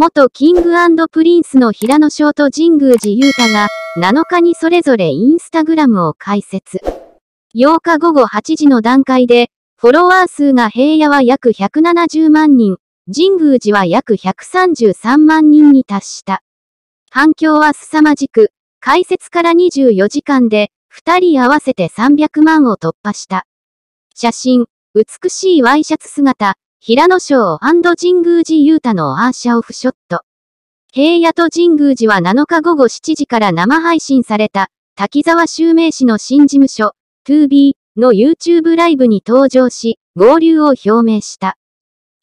元キングプリンスの平野翔と神宮寺勇太が7日にそれぞれインスタグラムを開設。8日午後8時の段階で、フォロワー数が平野は約170万人、神宮寺は約133万人に達した。反響は凄まじく、開設から24時間で、2人合わせて300万を突破した。写真、美しいワイシャツ姿、平野省神宮寺雄太のアーシャオフショット。平野と神宮寺は7日午後7時から生配信された、滝沢襲名氏の新事務所、2B の YouTube ライブに登場し、合流を表明した。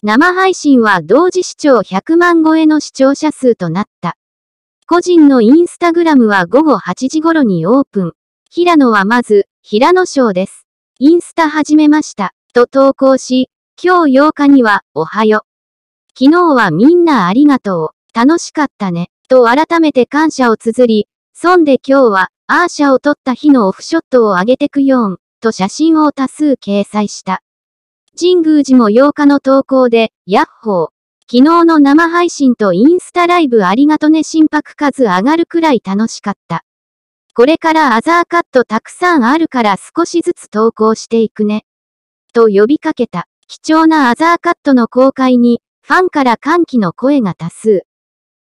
生配信は同時視聴100万超えの視聴者数となった。個人のインスタグラムは午後8時頃にオープン。平野はまず、平野賞です。インスタ始めました。と投稿し、今日8日には、おはよ。昨日はみんなありがとう。楽しかったね。と改めて感謝を綴り、そんで今日は、アーシャを撮った日のオフショットを上げてくよん、と写真を多数掲載した。神宮寺も8日の投稿で、ヤッホー。昨日の生配信とインスタライブありがとね心拍数上がるくらい楽しかった。これからアザーカットたくさんあるから少しずつ投稿していくね。と呼びかけた。貴重なアザーカットの公開に、ファンから歓喜の声が多数。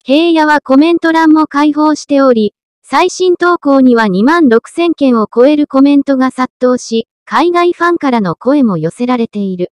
平野はコメント欄も開放しており、最新投稿には2万6000件を超えるコメントが殺到し、海外ファンからの声も寄せられている。